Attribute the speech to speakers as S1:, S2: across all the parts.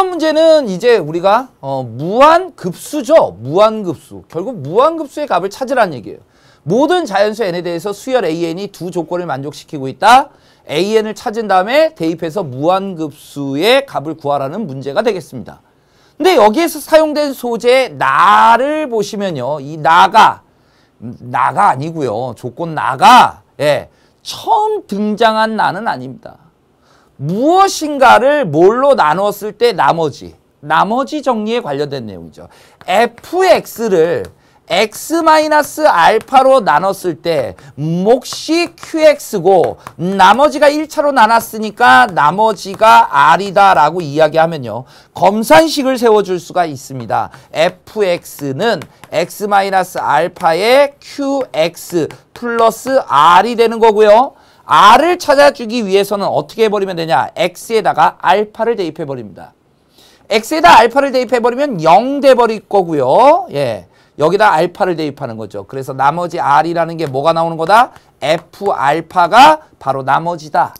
S1: 4번 문제는 이제 우리가 어, 무한급수죠. 무한급수. 결국 무한급수의 값을 찾으라는 얘기예요. 모든 자연수 n에 대해서 수열 an이 두 조건을 만족시키고 있다. an을 찾은 다음에 대입해서 무한급수의 값을 구하라는 문제가 되겠습니다. 근데 여기에서 사용된 소재 나를 보시면요. 이 나가 음, 나가 아니고요. 조건 나가 예, 처음 등장한 나는 아닙니다. 무엇인가를 뭘로 나눴을 때 나머지 나머지 정리에 관련된 내용이죠. fx를 x-알파로 나눴을 때 몫이 qx고 나머지가 1차로 나눴으니까 나머지가 r이다라고 이야기하면요. 검산식을 세워줄 수가 있습니다. fx는 x-알파의 qx 플러스 r이 되는 거고요. r을 찾아주기 위해서는 어떻게 해버리면 되냐. x에다가 알파를 대입해버립니다. x에다 알파를 대입해버리면 0 돼버릴 거고요. 예. 여기다 알파를 대입하는 거죠. 그래서 나머지 r이라는 게 뭐가 나오는 거다? f 알파가 바로 나머지다.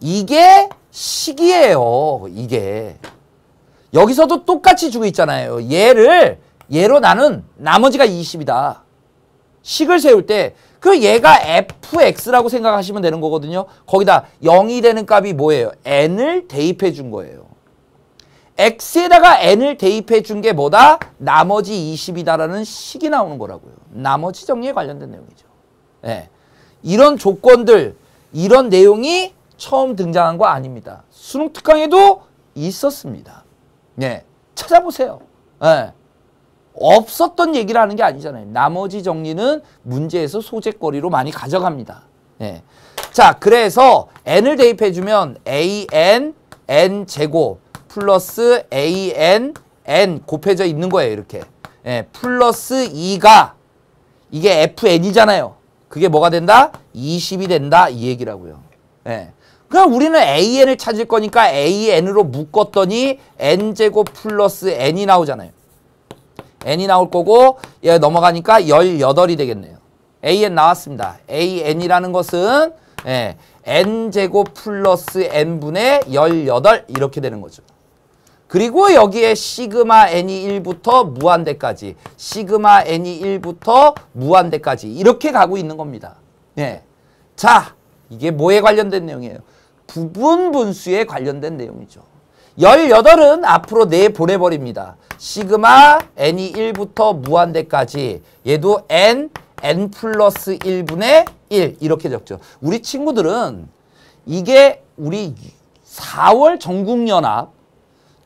S1: 이게 식이에요. 이게. 여기서도 똑같이 주고 있잖아요. 얘를 얘로 나는 나머지가 20이다. 식을 세울 때 그 얘가 fx라고 생각하시면 되는 거거든요. 거기다 0이 되는 값이 뭐예요? n을 대입해 준 거예요. x에다가 n을 대입해 준 게 뭐다? 나머지 20이다라는 식이 나오는 거라고요. 나머지 정리에 관련된 내용이죠. 네. 이런 조건들, 이런 내용이 처음 등장한 거 아닙니다. 수능 특강에도 있었습니다. 네. 찾아보세요. 네. 없었던 얘기를 하는 게 아니잖아요. 나머지 정리는 문제에서 소재거리로 많이 가져갑니다. 예. 자, 그래서 n을 대입해주면 an, n 제곱 플러스 an, n 곱해져 있는 거예요. 이렇게. 예, 플러스 2가 이게 fn이잖아요. 그게 뭐가 된다? 20이 된다. 이 얘기라고요. 예. 그럼 우리는 an을 찾을 거니까 an으로 묶었더니 n제곱 플러스 n이 나오잖아요. n이 나올 거고 얘 넘어가니까 18이 되겠네요. an 나왔습니다. an이라는 것은 예, n제곱 플러스 n분의 18 이렇게 되는 거죠. 그리고 여기에 시그마 n이 1부터 무한대까지 시그마 n이 1부터 무한대까지 이렇게 가고 있는 겁니다. 예. 자, 이게 뭐에 관련된 내용이에요? 부분 분수에 관련된 내용이죠. 18은 앞으로 내보내버립니다. 시그마 n이 1부터 무한대까지 얘도 n, n 플러스 1분의 1 이렇게 적죠. 우리 친구들은 이게 우리 4월 전국연합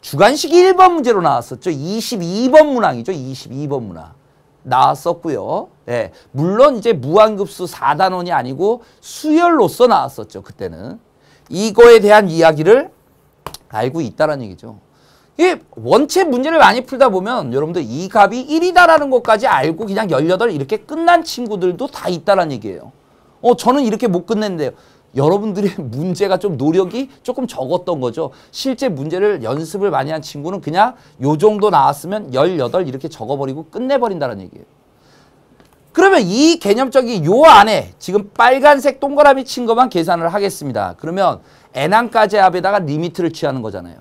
S1: 주간식 1번 문제로 나왔었죠. 22번 문항이죠. 22번 문항. 나왔었고요. 네. 물론 이제 무한급수 4단원이 아니고 수열로서 나왔었죠. 그때는. 이거에 대한 이야기를 알고 있다라는 얘기죠. 이 원체 문제를 많이 풀다 보면 여러분들 이 값이 1이다라는 것까지 알고 그냥 18 이렇게 끝난 친구들도 다 있다라는 얘기예요. 어 저는 이렇게 못 끝냈는데요. 여러분들의 문제가 좀 노력이 조금 적었던 거죠. 실제 문제를 연습을 많이 한 친구는 그냥 요 정도 나왔으면 18 이렇게 적어버리고 끝내버린다는 얘기예요. 그러면 이 개념적인 요 안에 지금 빨간색 동그라미 친 것만 계산을 하겠습니다. 그러면 n항까지 압에다가 리미트를 취하는 거잖아요.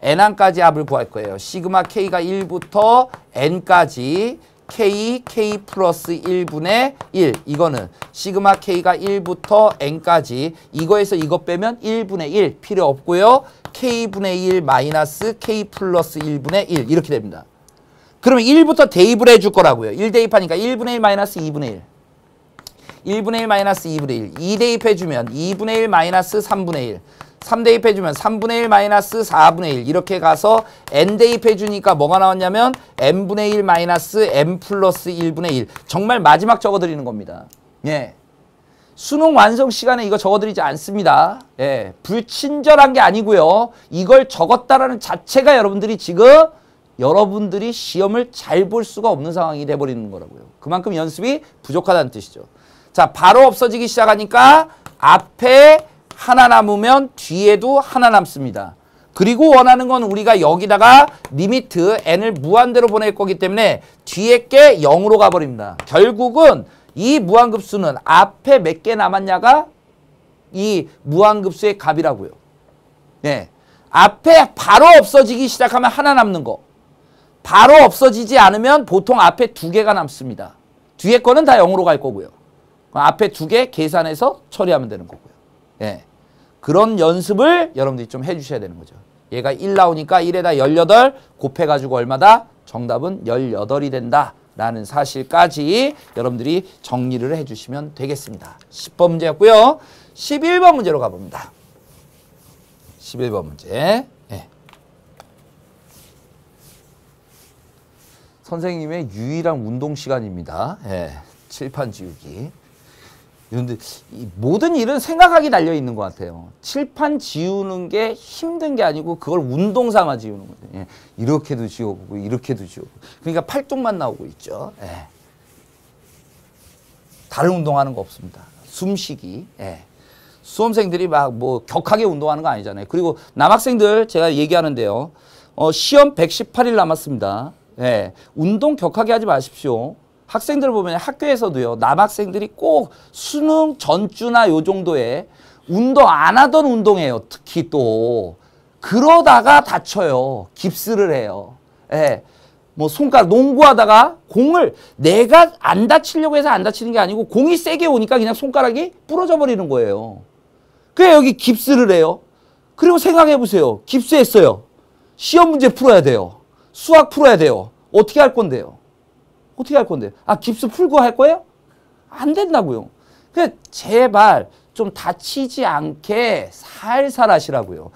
S1: n항까지 압을 구할 거예요. 시그마 k가 1부터 n까지 k, k 플러스 1분의 1 이거는 시그마 k가 1부터 n까지 이거에서 이거 빼면 1분의 1 필요 없고요. k분의 1 마이너스 k 플러스 1분의 1 이렇게 됩니다. 그러면 1부터 대입을 해줄 거라고요. 1 대입하니까 1분의 1 마이너스 2분의 1. 1분의 1 마이너스 2분의 1. 2 대입해주면 2분의 1 마이너스 3분의 1. 3 대입해주면 3분의 1 마이너스 4분의 1 이렇게 가서 n 대입해주니까 뭐가 나왔냐면 n분의 1 마이너스 n 플러스 1분의 1 정말 마지막 적어드리는 겁니다. 예. 수능 완성 시간에 이거 적어드리지 않습니다. 예. 불친절한 게 아니고요. 이걸 적었다라는 자체가 여러분들이 지금 여러분들이 시험을 잘 볼 수가 없는 상황이 돼버리는 거라고요. 그만큼 연습이 부족하다는 뜻이죠. 자, 바로 없어지기 시작하니까 앞에 하나 남으면 뒤에도 하나 남습니다. 그리고 원하는 건 우리가 여기다가 리미트 n을 무한대로 보낼 거기 때문에 뒤에 게 0으로 가버립니다. 결국은 이 무한급수는 앞에 몇 개 남았냐가 이 무한급수의 값이라고요. 네. 앞에 바로 없어지기 시작하면 하나 남는 거. 바로 없어지지 않으면 보통 앞에 두 개가 남습니다. 뒤에 거는 다 0으로 갈 거고요. 앞에 두 개 계산해서 처리하면 되는 거고요. 예. 그런 연습을 여러분들이 좀 해주셔야 되는 거죠. 얘가 1 나오니까 1에다 18 곱해가지고 얼마다? 정답은 18이 된다. 라는 사실까지 여러분들이 정리를 해주시면 되겠습니다. 10번 문제였고요. 11번 문제로 가봅니다. 11번 문제. 예. 선생님의 유일한 운동 시간입니다. 예, 칠판 지우기. 그런데 모든 일은 생각하기 달려 있는 것 같아요. 칠판 지우는 게 힘든 게 아니고 그걸 운동 삼아 지우는 거죠. 예, 이렇게도 지워보고 이렇게도 지워보고. 그러니까 팔뚝만 나오고 있죠. 예. 다른 운동하는 거 없습니다. 숨쉬기. 예. 수험생들이 막 뭐 격하게 운동하는 거 아니잖아요. 그리고 남학생들 제가 얘기하는데요. 어, 시험 118일 남았습니다. 예, 운동 격하게 하지 마십시오. 학생들 보면 학교에서도요. 남학생들이 꼭 수능 전주나 요 정도에 운동 안 하던 운동이에요. 특히 또 그러다가 다쳐요. 깁스를 해요. 예. 뭐 손가락 농구하다가 공을 내가 안 다치려고 해서 안 다치는 게 아니고 공이 세게 오니까 그냥 손가락이 부러져 버리는 거예요. 그래 여기 깁스를 해요. 그리고 생각해 보세요. 깁스했어요. 시험 문제 풀어야 돼요. 수학 풀어야 돼요. 어떻게 할 건데요? 어떻게 할 건데요? 아, 깁스 풀고 할 거예요? 안 된다고요. 그 제발 좀 다치지 않게 살살 하시라고요.